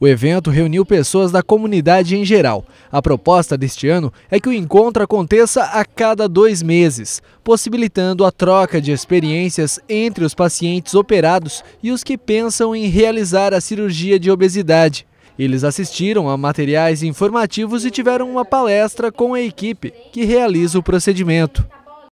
O evento reuniu pessoas da comunidade em geral. A proposta deste ano é que o encontro aconteça a cada dois meses, possibilitando a troca de experiências entre os pacientes operados e os que pensam em realizar a cirurgia de obesidade. Eles assistiram a materiais informativos e tiveram uma palestra com a equipe que realiza o procedimento.